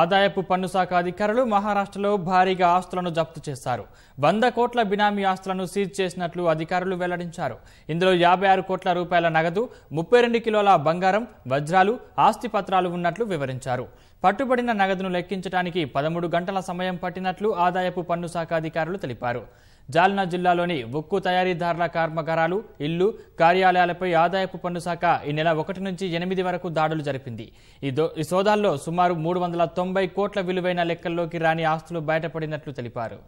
ఆదాయపు పన్ను శాఖ అధికారులు మహారాష్ట్రలో భారీగా ఆస్తులను జప్తు చేశారు వంద కోట్ల బినామీ ఆస్తులను సీజ్ చేసినట్లు అధికారులు వెల్లడించారు ఇందులో యాభై ఆరు కోట్ల రూపాయల నగదు ముప్పై రెండు కిలోల బంగారం వజ్రాలు ఆస్తి పత్రాలు ఉన్నట్లు వివరించారు పట్టుబడిన నగదును లెక్కించడానికి పదమూడు గంటల సమయం పట్టినట్లు ఆదాయపు పన్ను శాఖ అధికారులు తెలిపారు జాల్నా జిల్లాలోని ఉక్కు తయారీదారుల కర్మకారాలు ఇల్లు కార్యాలయాలపై ఆదాయపు పన్ను శాఖ ఈ నెల ఒకటి నుంచి ఎనిమిది వరకు దాడులు జరిపింది ఈ సోదాల్లో సుమారు మూడు వందల తొంభై కోట్ల విలువైన లెక్కల్లోకి రాని ఆస్తులు బయటపడినట్లు తెలిపారు